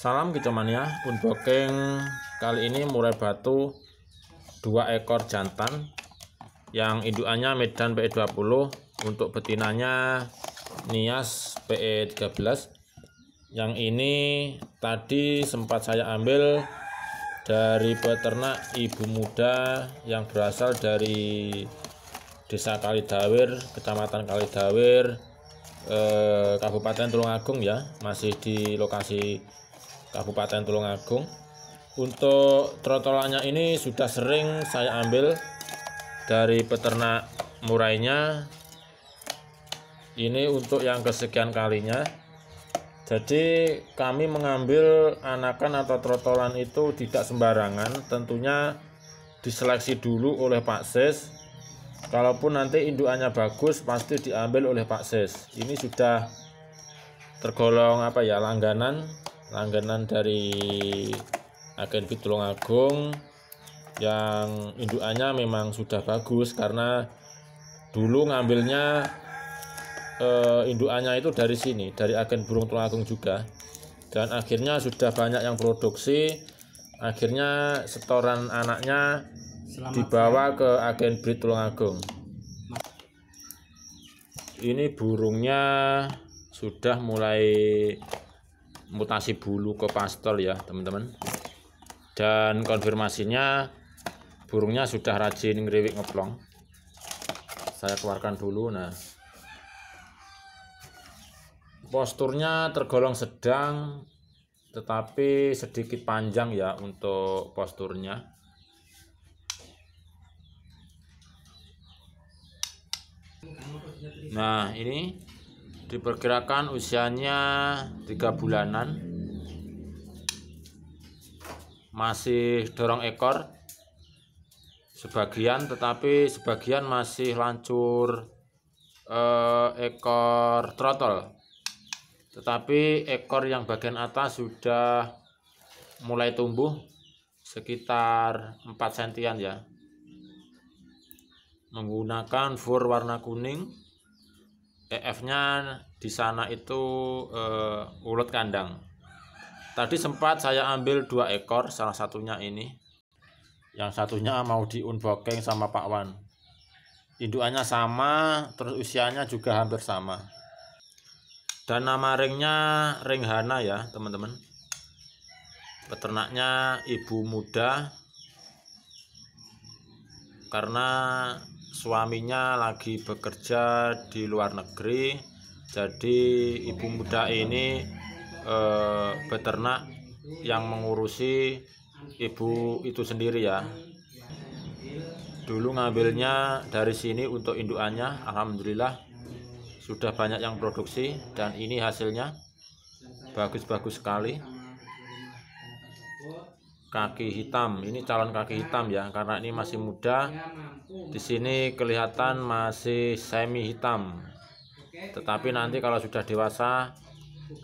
Salam ya unboxing kali ini murai batu dua ekor jantan yang induannya Medan PE20 untuk betinanya Nias PE13 yang ini tadi sempat saya ambil dari peternak ibu muda yang berasal dari desa Kalidawir kecamatan Kalidawir eh, Kabupaten Tulungagung ya masih di lokasi Kabupaten Tulungagung. Untuk trotolannya ini sudah sering saya ambil dari peternak murainya. Ini untuk yang kesekian kalinya. Jadi kami mengambil anakan atau trotolan itu tidak sembarangan, tentunya diseleksi dulu oleh Pak Ses. Kalaupun nanti indukannya bagus, pasti diambil oleh Pak Ses. Ini sudah tergolong apa ya langganan langganan dari agen Pitulung Agung yang indukannya memang sudah bagus karena dulu ngambilnya e, indukannya itu dari sini dari agen burung tulung agung juga dan akhirnya sudah banyak yang produksi akhirnya setoran anaknya Selamat dibawa ke agen breed tulung agung ini burungnya sudah mulai mutasi bulu ke pastel ya teman-teman dan konfirmasinya burungnya sudah rajin ngeriwik ngeplong saya keluarkan dulu nah posturnya tergolong sedang tetapi sedikit panjang ya untuk posturnya nah ini diperkirakan usianya tiga bulanan masih dorong ekor sebagian tetapi sebagian masih lancur eh, ekor trotol tetapi ekor yang bagian atas sudah mulai tumbuh sekitar 4 sentian ya menggunakan fur warna kuning EF-nya di sana itu uh, eh, ulat kandang. Tadi sempat saya ambil dua ekor, salah satunya ini. Yang satunya mau di unboxing sama Pak Wan. Indukannya sama, terus usianya juga hampir sama. Dan nama ringnya ring Hana ya, teman-teman. Peternaknya ibu muda. Karena suaminya lagi bekerja di luar negeri jadi ibu muda ini eh, beternak yang mengurusi ibu itu sendiri ya dulu ngambilnya dari sini untuk indukannya Alhamdulillah sudah banyak yang produksi dan ini hasilnya bagus-bagus sekali kaki hitam. Ini calon kaki hitam ya, karena ini masih muda. Di sini kelihatan masih semi hitam. Tetapi nanti kalau sudah dewasa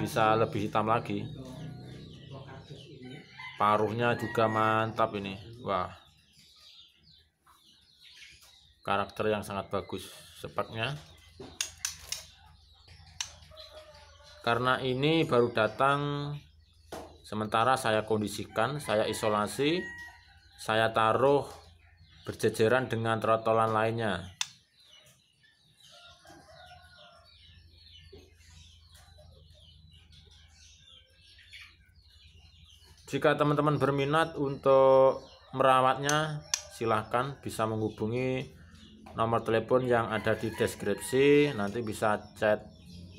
bisa lebih hitam lagi. Paruhnya juga mantap ini. Wah. Karakter yang sangat bagus sepatnya. Karena ini baru datang Sementara saya kondisikan, saya isolasi, saya taruh berjejeran dengan trotolan lainnya. Jika teman-teman berminat untuk merawatnya, silahkan bisa menghubungi nomor telepon yang ada di deskripsi. Nanti bisa chat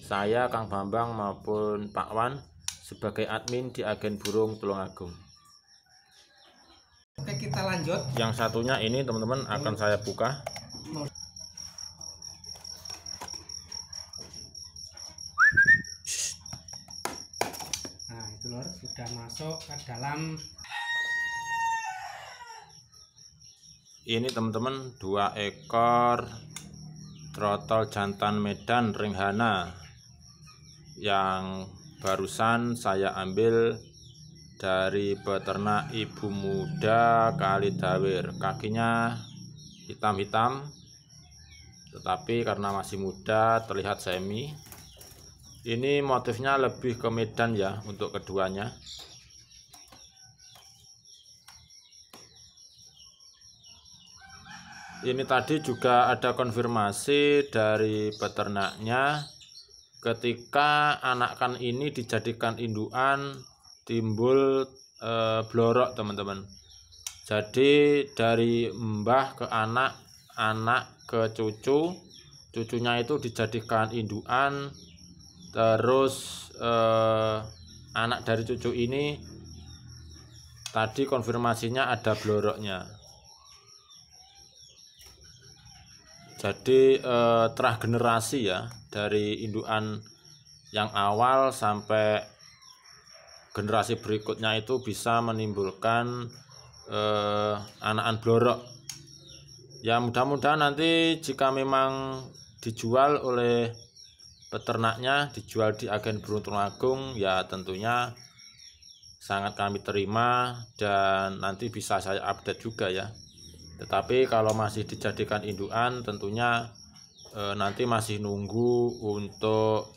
saya, Kang Bambang maupun Pak Wan sebagai admin di agen burung Tulungagung. Oke, kita lanjut. Yang satunya ini teman-teman akan saya buka. Nah, itu lor sudah masuk ke dalam ini teman-teman dua ekor trotol jantan Medan ringhana yang barusan saya ambil dari peternak ibu muda kali dawir, kakinya hitam-hitam tetapi karena masih muda terlihat semi ini motifnya lebih ke medan ya untuk keduanya ini tadi juga ada konfirmasi dari peternaknya ketika anakan ini dijadikan induan timbul e, blorok teman-teman jadi dari mbah ke anak anak ke cucu cucunya itu dijadikan induan terus e, anak dari cucu ini tadi konfirmasinya ada bloroknya Jadi eh, terah generasi ya dari indukan yang awal sampai generasi berikutnya itu bisa menimbulkan eh, anakan blorok. Ya mudah-mudahan nanti jika memang dijual oleh peternaknya dijual di agen Beruntung Agung ya tentunya sangat kami terima dan nanti bisa saya update juga ya tetapi kalau masih dijadikan induan tentunya e, nanti masih nunggu untuk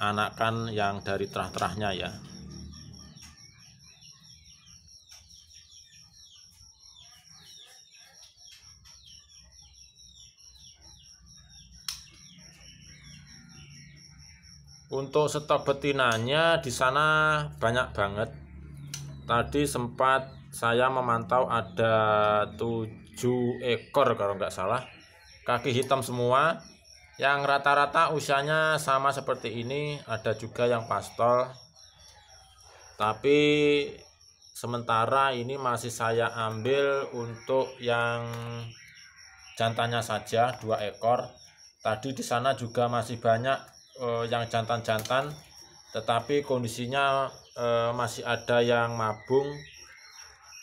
anakan yang dari terah-terahnya ya. Untuk stok betinanya di sana banyak banget. Tadi sempat saya memantau ada 7 tujuh ekor kalau nggak salah kaki hitam semua yang rata-rata usianya sama seperti ini ada juga yang pastol tapi sementara ini masih saya ambil untuk yang jantannya saja dua ekor tadi di sana juga masih banyak eh, yang jantan-jantan tetapi kondisinya eh, masih ada yang mabung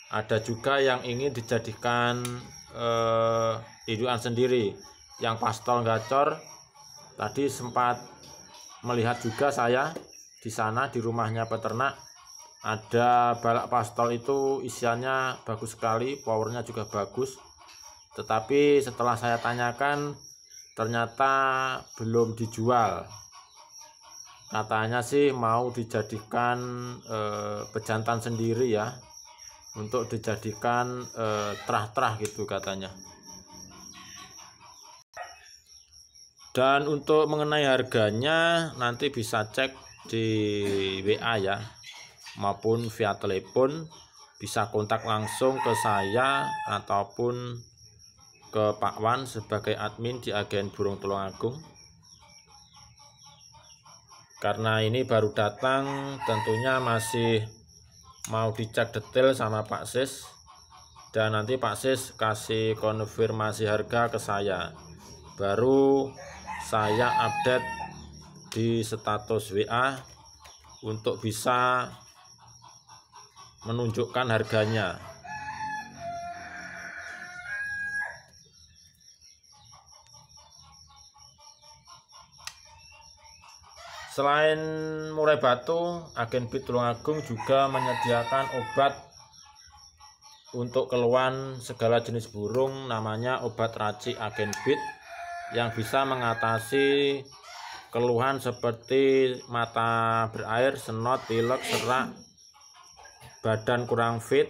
ada juga yang ingin dijadikan eh, hidupan sendiri. Yang pastel gacor tadi sempat melihat juga saya di sana di rumahnya peternak ada balak pastel itu isiannya bagus sekali, powernya juga bagus. Tetapi setelah saya tanyakan ternyata belum dijual. Katanya sih mau dijadikan eh, pejantan sendiri ya, untuk dijadikan eh, terah-terah gitu katanya. Dan untuk mengenai harganya nanti bisa cek di WA ya maupun via telepon bisa kontak langsung ke saya ataupun ke Pak Wan sebagai admin di agen Burung Tulungagung. Karena ini baru datang tentunya masih mau dicek detail sama Pak Sis dan nanti Pak Sis kasih konfirmasi harga ke saya baru saya update di status WA untuk bisa menunjukkan harganya Selain murai batu, agen Tulung agung juga menyediakan obat untuk keluhan segala jenis burung namanya obat racik agen Bit yang bisa mengatasi keluhan seperti mata berair, senot, pilek, serak, badan kurang fit.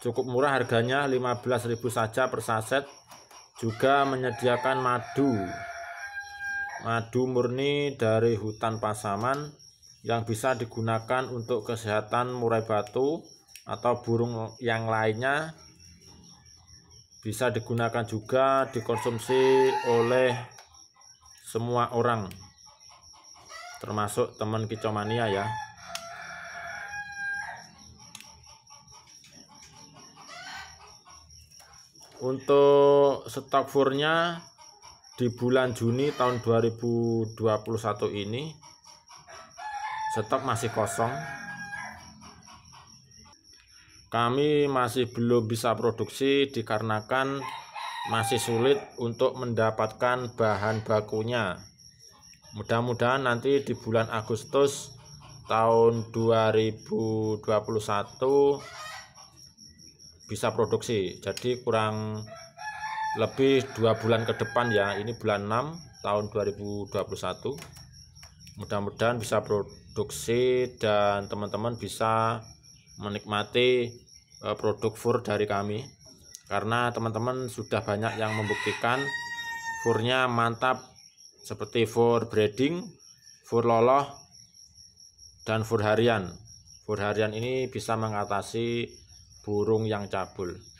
Cukup murah harganya 15.000 saja per saset. Juga menyediakan madu Madu murni dari hutan pasaman yang bisa digunakan untuk kesehatan murai batu atau burung yang lainnya bisa digunakan juga dikonsumsi oleh semua orang termasuk teman kicomania ya untuk stok furnya di bulan Juni tahun 2021 ini stok masih kosong. Kami masih belum bisa produksi dikarenakan masih sulit untuk mendapatkan bahan bakunya. Mudah-mudahan nanti di bulan Agustus tahun 2021 bisa produksi. Jadi kurang lebih dua bulan ke depan ya ini bulan 6 tahun 2021 mudah-mudahan bisa produksi dan teman-teman bisa menikmati eh, produk fur dari kami karena teman-teman sudah banyak yang membuktikan furnya mantap seperti fur breeding, fur loloh, dan fur harian. Fur harian ini bisa mengatasi burung yang cabul.